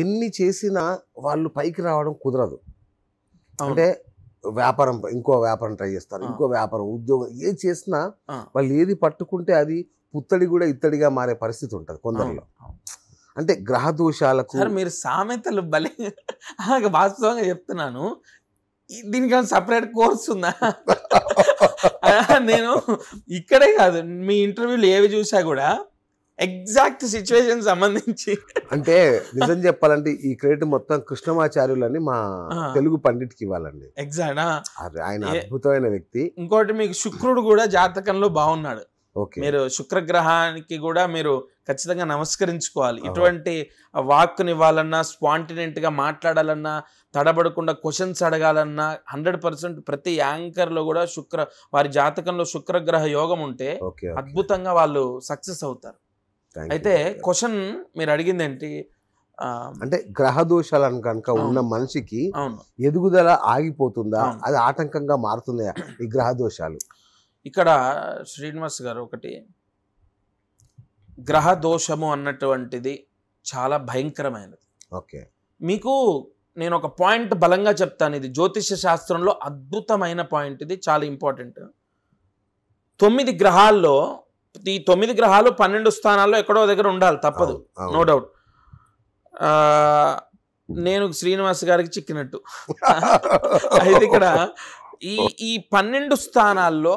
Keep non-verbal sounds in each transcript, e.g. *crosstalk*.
ఎన్ని చేసినా వాళ్ళు పైకి రావడం కుదరదు అంటే వ్యాపారం ఇంకో వ్యాపారం ట్రై చేస్తారు ఇంకో వ్యాపారం ఉద్యోగం ఏది చేసినా వాళ్ళు ఏది పట్టుకుంటే అది పుత్తడి కూడా ఇత్తడిగా మారే పరిస్థితి ఉంటుంది కొందరిలో అంటే గ్రహ దోషాలకు మీరు సామెతలు భలే వాస్తవంగా చెప్తున్నాను దీనికి సపరేట్ కోర్స్ ఉందా *laughs* నేను ఇక్కడే కాదు మీ ఇంటర్వ్యూలు ఏవి చూసా కూడా ఎగ్జాక్ట్ సిచ్యువేషన్ సంబంధించి అంటే నిజం చెప్పాలంటే ఈ క్రెడిట్ మొత్తం కృష్ణమాచార్యులని మా తెలుగు పండిట్కి ఇవ్వాలండి ఎగ్జాక్ట్ ఆయన అద్భుతమైన వ్యక్తి ఇంకోటి మీకు శుక్రుడు కూడా జాతకంలో బాగున్నాడు మీరు శుక్రగ్రహానికి కూడా మీరు ఖచ్చితంగా నమస్కరించుకోవాలి ఇటువంటి వాక్కునివ్వాలన్నా గా మాట్లాడాలన్నా తడబడకుండా క్వశ్చన్స్ అడగాలన్నా హండ్రెడ్ పర్సెంట్ ప్రతి యాంకర్ లో కూడా శుక్ర వారి జాతకంలో శుక్రగ్రహ యోగం ఉంటే అద్భుతంగా వాళ్ళు సక్సెస్ అవుతారు అయితే క్వశ్చన్ మీరు అడిగింది ఏంటి అంటే గ్రహ దోషాలను కనుక ఉన్న మనిషికి ఎదుగుదల ఆగిపోతుందా అది ఆటంకంగా మారుతుందా ఈ గ్రహ దోషాలు ఇక్కడ శ్రీనివాస్ గారు ఒకటి గ్రహ దోషము అన్నటువంటిది చాలా భయంకరమైనది ఓకే మీకు నేను ఒక పాయింట్ బలంగా చెప్తాను ఇది జ్యోతిష శాస్త్రంలో అద్భుతమైన పాయింట్ ఇది చాలా ఇంపార్టెంట్ తొమ్మిది గ్రహాల్లో ఈ తొమ్మిది గ్రహాలు పన్నెండు స్థానాల్లో ఎక్కడో దగ్గర ఉండాలి తప్పదు నో డౌట్ నేను శ్రీనివాస్ గారికి చిక్కినట్టు అయితే ఇక్కడ ఈ ఈ పన్నెండు స్థానాల్లో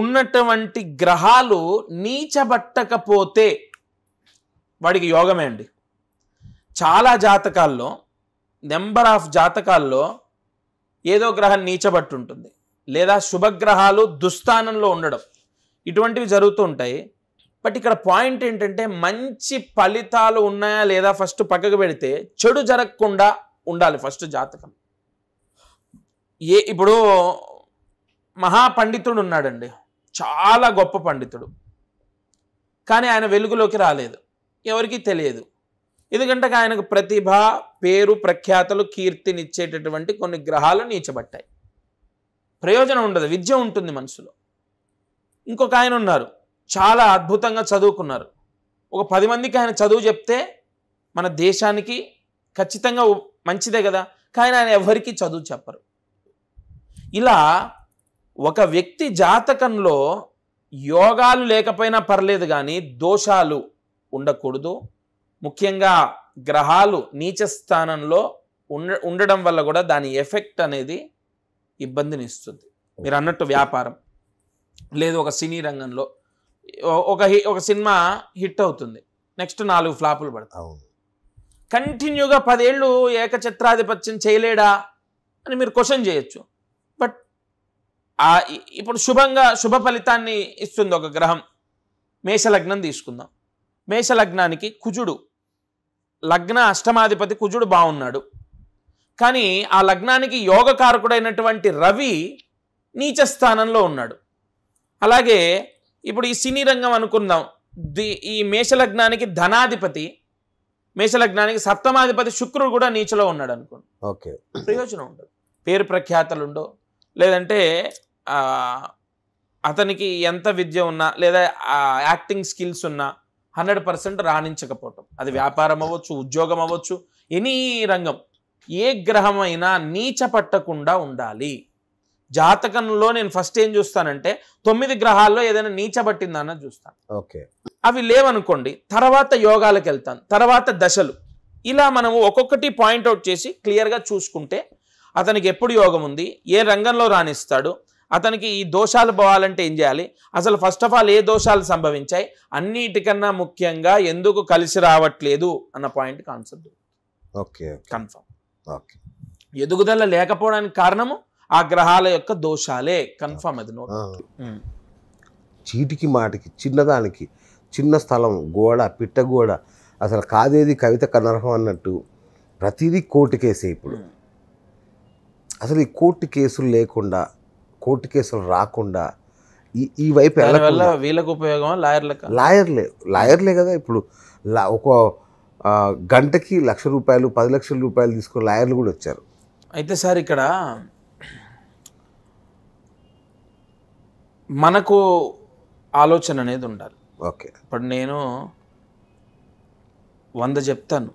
ఉన్నటువంటి గ్రహాలు నీచబట్టకపోతే వాడికి యోగమే అండి చాలా జాతకాల్లో నెంబర్ ఆఫ్ జాతకాల్లో ఏదో గ్రహం నీచబట్టు ఉంటుంది లేదా శుభగ్రహాలు దుస్థానంలో ఉండడం ఇటువంటివి జరుగుతూ ఉంటాయి బట్ ఇక్కడ పాయింట్ ఏంటంటే మంచి ఫలితాలు ఉన్నాయా లేదా ఫస్ట్ పక్కకు పెడితే చెడు జరగకుండా ఉండాలి ఫస్ట్ జాతకం ఏ ఇప్పుడు మహాపండితుడు ఉన్నాడండి చాలా గొప్ప పండితుడు కానీ ఆయన వెలుగులోకి రాలేదు ఎవరికీ తెలియదు ఎందుకంటే ఆయనకు ప్రతిభ పేరు ప్రఖ్యాతలు కీర్తినిచ్చేటటువంటి కొన్ని గ్రహాలు నీచబట్టాయి ప్రయోజనం ఉండదు విద్య ఉంటుంది మనసులో ఇంకొక ఆయన ఉన్నారు చాలా అద్భుతంగా చదువుకున్నారు ఒక పది మందికి ఆయన చదువు చెప్తే మన దేశానికి ఖచ్చితంగా మంచిదే కదా కానీ ఆయన ఎవరికీ చదువు చెప్పరు ఇలా ఒక వ్యక్తి జాతకంలో యోగాలు లేకపోయినా పర్లేదు కానీ దోషాలు ఉండకూడదు ముఖ్యంగా గ్రహాలు నీచ స్థానంలో ఉండ ఉండడం వల్ల కూడా దాని ఎఫెక్ట్ అనేది ఇబ్బందిని ఇస్తుంది మీరు అన్నట్టు వ్యాపారం లేదు ఒక సినీ రంగంలో ఒక ఒక సినిమా హిట్ అవుతుంది నెక్స్ట్ నాలుగు ఫ్లాపులు పడతావు కంటిన్యూగా పదేళ్ళు ఏకచిత్రాధిపత్యం చేయలేడా అని మీరు క్వశ్చన్ చేయొచ్చు బట్ ఆ ఇప్పుడు శుభంగా శుభ ఫలితాన్ని ఇస్తుంది ఒక గ్రహం మేషలగ్నం తీసుకుందాం మేషలగ్నానికి కుజుడు లగ్న అష్టమాధిపతి కుజుడు బాగున్నాడు కానీ ఆ లగ్నానికి యోగకారకుడైనటువంటి రవి నీచ స్థానంలో ఉన్నాడు అలాగే ఇప్పుడు ఈ సినీ రంగం అనుకుందాం ది ఈ మేషలగ్నానికి ధనాధిపతి మేషలగ్నానికి సప్తమాధిపతి శుక్రుడు కూడా నీచలో ఉన్నాడు అనుకోండి ఓకే ప్రయోజనం ఉండదు పేరు ప్రఖ్యాతలు ఉండవు లేదంటే అతనికి ఎంత విద్య ఉన్నా లేదా యాక్టింగ్ స్కిల్స్ ఉన్నా హండ్రెడ్ పర్సెంట్ రాణించకపోవటం అది వ్యాపారం అవ్వచ్చు ఉద్యోగం అవ్వచ్చు ఎనీ రంగం ఏ గ్రహమైనా నీచ పట్టకుండా ఉండాలి జాతకంలో నేను ఫస్ట్ ఏం చూస్తానంటే తొమ్మిది గ్రహాల్లో ఏదైనా నీచబట్టిందా అన్నది చూస్తాను ఓకే అవి లేవనుకోండి తర్వాత యోగాలకు వెళ్తాను తర్వాత దశలు ఇలా మనము ఒక్కొక్కటి పాయింట్అవుట్ చేసి క్లియర్గా చూసుకుంటే అతనికి ఎప్పుడు యోగం ఉంది ఏ రంగంలో రాణిస్తాడు అతనికి ఈ దోషాలు పోవాలంటే ఏం చేయాలి అసలు ఫస్ట్ ఆఫ్ ఆల్ ఏ దోషాలు సంభవించాయి అన్నిటికన్నా ముఖ్యంగా ఎందుకు కలిసి రావట్లేదు అన్న point concept okay confirm okay ఎదుగుదల లేకపోవడానికి కారణము ఆ గ్రహాల యొక్క దోషాలే కన్ఫర్మ్ అది నోట్ hmm. చీటికి మాటికి చిన్నదానికి చిన్న స్థలం గోడ పిట్టగోడ అసలు కాదేది కవిత కనర్హం అన్నట్టు ప్రతిదీ కోర్టు కేసే ఇప్పుడు hmm. అసలు ఈ కోర్టు కేసులు లేకుండా కోర్టు కేసులు రాకుండా ఈ ఈ వైపు వీళ్ళకు ఉపయోగం లాయర్లకు లాయర్లే లాయర్లే కదా ఇప్పుడు లా ఒక గంటకి లక్ష రూపాయలు పది లక్షల రూపాయలు తీసుకుని లాయర్లు కూడా వచ్చారు అయితే సార్ ఇక్కడ మనకు ఆలోచన అనేది ఉండాలి ఓకే ఇప్పుడు నేను వంద చెప్తాను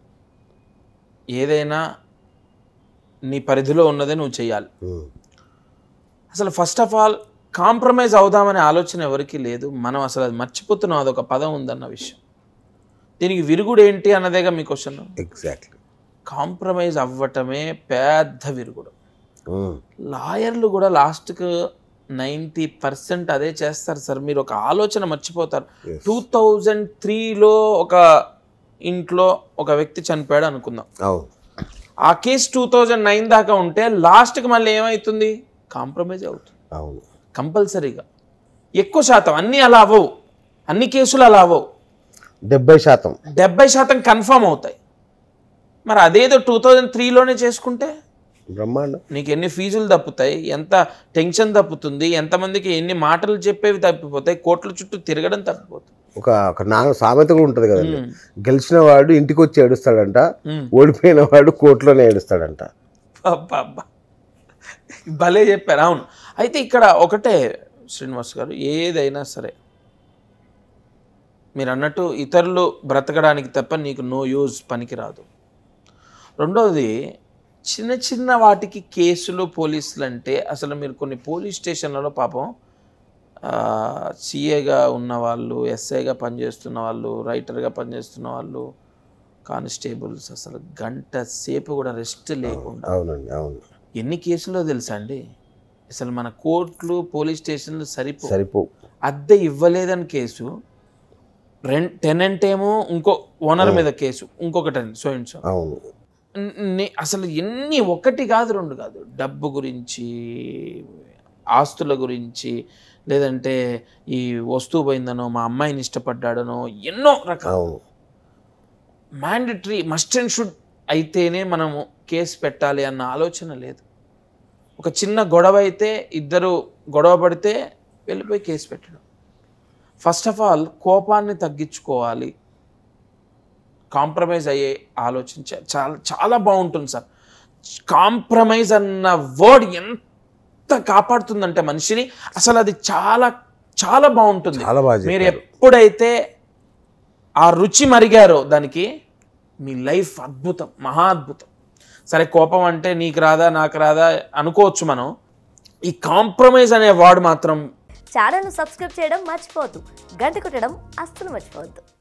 ఏదైనా నీ పరిధిలో ఉన్నదే నువ్వు చేయాలి అసలు ఫస్ట్ ఆఫ్ ఆల్ కాంప్రమైజ్ అవుదామనే ఆలోచన ఎవరికీ లేదు మనం అసలు అది మర్చిపోతున్నాం అదొక పదం ఉందన్న విషయం దీనికి విరుగుడు ఏంటి అన్నదేగా మీ క్వశ్చన్ ఎగ్జాక్ట్లీ కాంప్రమైజ్ అవ్వటమే పెద్ద విరుగుడు లాయర్లు కూడా లాస్ట్కు నైంటీ పర్సెంట్ అదే చేస్తారు సార్ మీరు ఒక ఆలోచన మర్చిపోతారు టూ థౌజండ్ త్రీలో ఒక ఇంట్లో ఒక వ్యక్తి చనిపోయాడు అనుకుందాం ఆ కేసు టూ థౌజండ్ నైన్ దాకా ఉంటే లాస్ట్కి మళ్ళీ ఏమవుతుంది కాంప్రమైజ్ అవుతుంది కంపల్సరీగా ఎక్కువ శాతం అన్నీ అలా అవ్వవు అన్ని కేసులు అలా అవ్వవు డెబ్బై శాతం డెబ్బై శాతం కన్ఫర్మ్ అవుతాయి మరి అదేదో టూ థౌజండ్ త్రీలోనే చేసుకుంటే బ్రహ్మాండం నీకు ఎన్ని ఫీజులు తప్పుతాయి ఎంత టెన్షన్ తప్పుతుంది ఎంతమందికి ఎన్ని మాటలు చెప్పేవి తప్పిపోతాయి కోట్ల చుట్టూ తిరగడం తప్పిపోతుంది ఒక ఒక నా సామెత కూడా ఉంటుంది కదండి గెలిచిన వాడు ఇంటికి వచ్చి ఏడుస్తాడంట ఓడిపోయిన వాడు కోట్లోనే ఏడుస్తాడంట భలే చెప్పారు అవును అయితే ఇక్కడ ఒకటే శ్రీనివాస్ గారు ఏదైనా సరే మీరు అన్నట్టు ఇతరులు బ్రతకడానికి తప్ప నీకు నో యూజ్ పనికిరాదు రెండవది చిన్న చిన్న వాటికి కేసులు పోలీసులు అంటే అసలు మీరు కొన్ని పోలీస్ స్టేషన్లలో పాపం సిఏగా ఉన్నవాళ్ళు ఎస్ఐగా పనిచేస్తున్న వాళ్ళు రైటర్గా పనిచేస్తున్న వాళ్ళు కానిస్టేబుల్స్ అసలు గంట సేపు కూడా రెస్ట్ లేకుండా అవునండి అవును ఎన్ని కేసులో తెలుసా అండి అసలు మన కోర్టులు పోలీస్ స్టేషన్లు సరిపో సరిపో అద్దె ఇవ్వలేదని కేసు రెంట్ టెనెంట్ ఏమో ఇంకో ఓనర్ మీద కేసు ఇంకొకటి సో అండ్ సో అవును అసలు ఎన్ని ఒకటి కాదు రెండు కాదు డబ్బు గురించి ఆస్తుల గురించి లేదంటే ఈ వస్తువు పోయిందనో మా అమ్మాయిని ఇష్టపడ్డాడనో ఎన్నో రకాలు మ్యాండటరీ మస్ట్ అండ్ షుడ్ అయితేనే మనము కేసు పెట్టాలి అన్న ఆలోచన లేదు ఒక చిన్న గొడవ అయితే ఇద్దరు గొడవ పడితే వెళ్ళిపోయి కేసు పెట్టడం ఫస్ట్ ఆఫ్ ఆల్ కోపాన్ని తగ్గించుకోవాలి కాంప్రమైజ్ అయ్యే ఆలోచన చాలా చాలా బాగుంటుంది సార్ కాంప్రమైజ్ అన్న వర్డ్ ఎంత కాపాడుతుందంటే మనిషిని అసలు అది చాలా చాలా బాగుంటుంది మీరు ఎప్పుడైతే ఆ రుచి మరిగారో దానికి మీ లైఫ్ అద్భుతం మహా అద్భుతం సరే కోపం అంటే నీకు రాదా నాకు రాదా అనుకోవచ్చు మనం ఈ కాంప్రమైజ్ అనే వర్డ్ మాత్రం ఛానల్ను సబ్స్క్రైబ్ చేయడం మర్చిపోవద్దు గంట కొట్టడం అస్సలు మర్చిపోవద్దు